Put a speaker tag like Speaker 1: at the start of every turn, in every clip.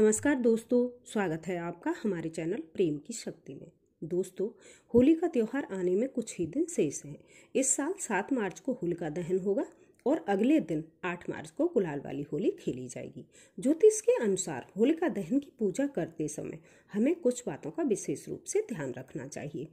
Speaker 1: नमस्कार दोस्तों स्वागत है आपका हमारे चैनल प्रेम की शक्ति में दोस्तों होली का त्यौहार आने में कुछ ही दिन शेष हैं इस साल सात मार्च को होलिका दहन होगा और अगले दिन 8 मार्च को गुलाल वाली होली खेली जाएगी ज्योतिष के अनुसार होलिका दहन की पूजा करते समय हमें कुछ बातों का विशेष रूप से ध्यान रखना चाहिए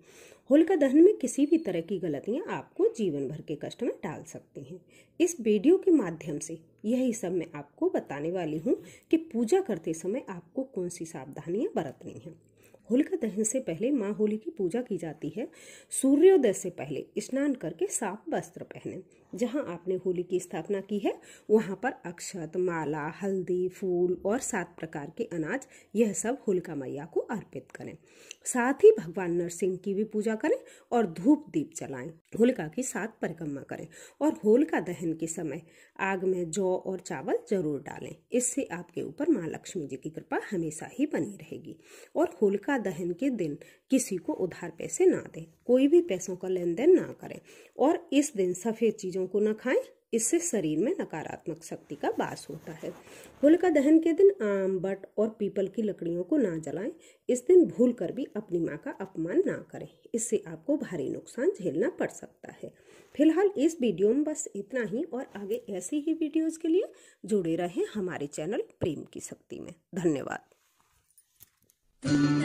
Speaker 1: होलिका दहन में किसी भी तरह की गलतियां आपको जीवन भर के कष्ट में डाल सकती हैं इस वीडियो के माध्यम से यही सब मैं आपको बताने वाली हूँ कि पूजा करते समय आपको कौन सी सावधानियाँ बरतनी हैं होलिका दहन से पहले माँ होली की पूजा की जाती है सूर्योदय से पहले स्नान करके साफ वस्त्र पहने जहाँ आपने होली की स्थापना की है वहाँ पर अक्षत माला हल्दी फूल और सात प्रकार के अनाज यह सब होलिका मैया को अर्पित करें साथ ही भगवान नरसिंह की भी पूजा करें और धूप दीप जलाएं होलिका की सात परिक्रमा करें और होलिका दहन के समय आग में जौ और चावल जरूर डालें इससे आपके ऊपर माँ लक्ष्मी जी की कृपा हमेशा ही बनी रहेगी और होलिका या दहन के दिन किसी को उधार पैसे ना दें कोई भी पैसों का लेन देन ना करें और इस दिन सफ़ेद चीज़ों को ना खाएं इससे शरीर में नकारात्मक शक्ति का बास होता है होलिका दहन के दिन आम बट और पीपल की लकड़ियों को ना जलाएं इस दिन भूल कर भी अपनी माँ का अपमान ना करें इससे आपको भारी नुकसान झेलना पड़ सकता है फिलहाल इस वीडियो में बस इतना ही और आगे ऐसे ही वीडियोस के लिए जुड़े रहें हमारे चैनल प्रेम की शक्ति में धन्यवाद